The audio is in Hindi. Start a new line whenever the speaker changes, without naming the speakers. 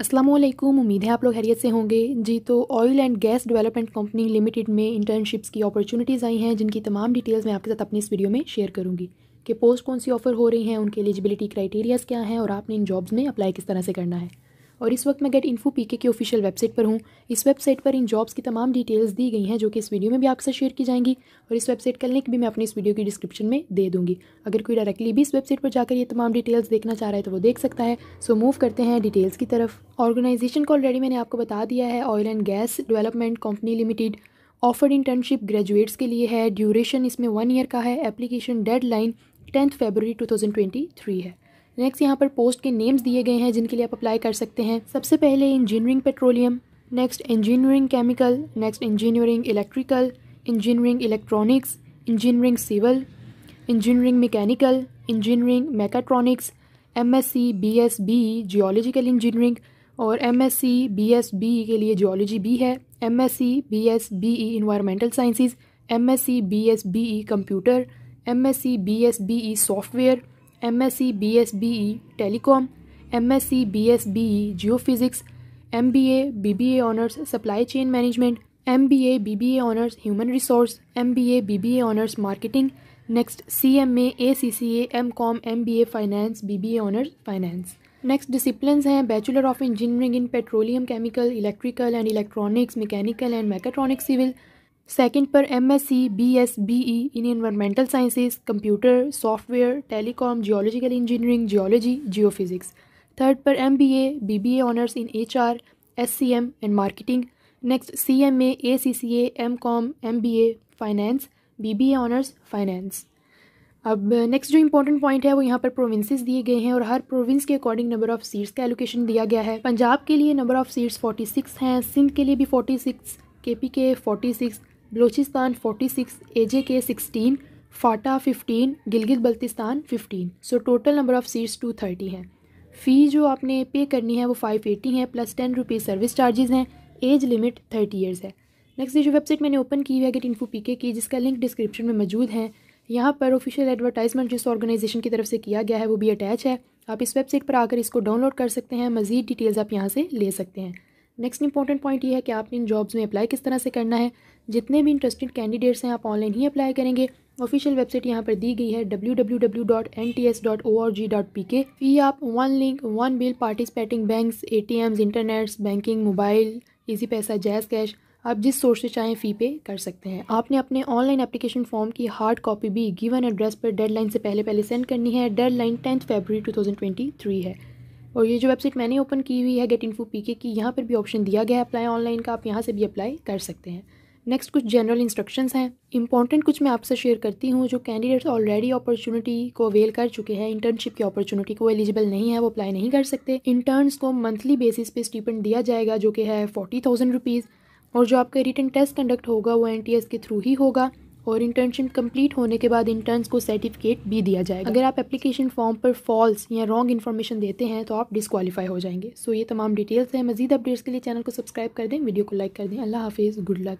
असलम उम्मीद है आप लोग हैरियत से होंगे जी तो oil and gas development company limited में इंटर्नशिप्स की अपॉर्चुनिटीज़ आई हैं जिनकी तमाम डिटेल्स मैं आपके साथ अपनी इस वीडियो में शेयर करूँगी कि पोस्ट कौन सी ऑफ़र हो रही हैं उनकी एलिजिबिलिटी क्राइटेरियाज़ क्या हैं और आपने इन जॉब्स में अप्लाई किस तरह से करना है और इस वक्त मैं get info P K official website पर हूँ इस वेबसाइट पर इन जॉब्स की तमाम डिटेल्स दी गई हैं जो कि इस वीडियो में भी आपसे शेयर की जाएंगी और इस वेबसाइट का लिंक भी मैं अपनी इस वीडियो की डिस्क्रिप्शन में दे दूँगी अगर कोई डायरेक्टली भी इस वेबसाइट पर जाकर ये तमाम डिटेल्स देखना चाह रहा है तो वो देख सकता है सो मूव करते हैं डिटेल्स की तरफ ऑर्गेनाइजेशन को ऑलरेडी मैंने आपको बता दिया है oil and gas development company limited offered internship graduates के लिए है ड्यूरेशन इसमें वन ईयर का है एप्लीकेशन डेडलाइन टेंथ फेबररी 2023 है नेक्स्ट यहाँ पर पोस्ट के नेम्स दिए गए हैं जिनके लिए आप अप्लाई कर सकते हैं सबसे पहले engineering petroleum next engineering chemical next engineering electrical engineering electronics engineering civil engineering mechanical engineering mechatronics M S C B S B geological engineering और M S C B S B के लिए जियोलॉजी बी है M S C B S B E environmental sciences M S C B S B E computer M S C B S B E software M S C B S B E telecom M S C B S B E geophysics M B A B B A honours supply chain management M B A B B A honours human resource M B A B B A honours marketing next C M A A C C A M com M B A finance B B A honours finance next discipline हैं bachelor of engineering in petroleum chemical electrical and electronics mechanical and mechatronics civil second पर MSc, BSBE in environmental sciences computer software telecom geological engineering geology geophysics third पर M B A B B A honours in H R S C M and marketing next C M A A C C A M com M B A finance B B A honours finance अब नेक्स्ट जो इंपॉर्टेंट पॉइंट है वो यहाँ पर प्रोविंसेस दिए गए हैं और हर प्रोविंस के अकॉर्डिंग नंबर ऑफ़ सीट्स का एलोकेशन दिया गया है पंजाब के लिए नंबर ऑफ़ सीट्स 46 हैं सिंध के लिए भी 46 केपी के 46 बलूचिस्तान 46, के 16, FATA 15, Gilgit Baltistan 15। So total number of seats 230 हैं फ़ी जो आपने पे करनी है वो 580 है plus ten rupees service charges हैं एज लिमिट थर्टी ईयर्स है नेक्स्ट जो वेबसाइट मैंने ओपन की है गेट इन्फो के की जिसका लिंक डिस्क्रिप्शन में मौजूद है यहाँ पर ऑफिशियल एडवर्टाइजमेंट जिस ऑर्गेनाइजेशन की तरफ से किया गया है वो भी अटैच है आप इस वेबसाइट पर आकर इसको डाउनलोड कर सकते हैं मज़ीद डिटेल्स आप यहाँ से ले सकते हैं नेक्स्ट इंपॉर्टेंट पॉइंट ये है कि आपने इन जॉब्स में अप्लाई किस तरह से करना है जितने भी इंटरेस्टेड कैंडिडेट्स हैं आप ऑनलाइन ही अप्लाई करेंगे ऑफिशियल वेबसाइट यहाँ पर दी गई है W W W dot N T S O R G P K fee आप one link one bill participating banks A T Ms internets banking mobile Easypaisa JazzCash आप जिस सोर्स से चाहें फ़ी पे कर सकते हैं आपने अपने ऑनलाइन एप्लीकेशन फॉर्म की हार्ड कॉपी भी गिवन एड्रेस पर डेडलाइन से पहले पहले सेंड करनी है डेडलाइन टेंथ ट्वेंटी थ्री है और ये जो वेबसाइट मैंने ओपन की हुई है गेट फू पी के की यहाँ पर भी ऑप्शन दिया गया है अप्लाई ऑनलाइन का आप यहाँ से भी अप्लाई कर सकते हैं नेक्स्ट कुछ जनरल इंस्ट्रक्शंस हैं इंपॉर्टेंट कुछ मैं आपसे शेयर करती हूँ जो कैंडिडेट्स ऑलरेडी अपॉर्चुनिटी को अवेल कर चुके हैं इंटर्नशिप की अपॉर्चुनिटी को एलिजिबल नहीं है वो अप्लाई नहीं कर सकते इंटर्न्स को मंथली बेसिस पे स्टीपेंट दिया जाएगा जो कि है फोर्टी थाउजेंड रुपीज़ और जो आपका रिटर्न टेस्ट कंडक्ट होगा वो एन के थ्रू ही होगा और इंटर्नशिप कंप्लीट होने के बाद इंटर्न्स को सर्टिफिकेट भी दिया जाएगा अगर आप एप्लीकेशन फॉर्म पर फॉल्स या रॉन्ग इन्फॉर्मेशन देते हैं तो आप डिसक्वालीफाई हो जाएंगे सो ये तमाम डिटेल्स हैं मजीद अपडेट्स के लिए चैनल को सब्सक्राइब कर दें वीडियो को लाइक कर दें अल्लाह हाफिज़ गुड लक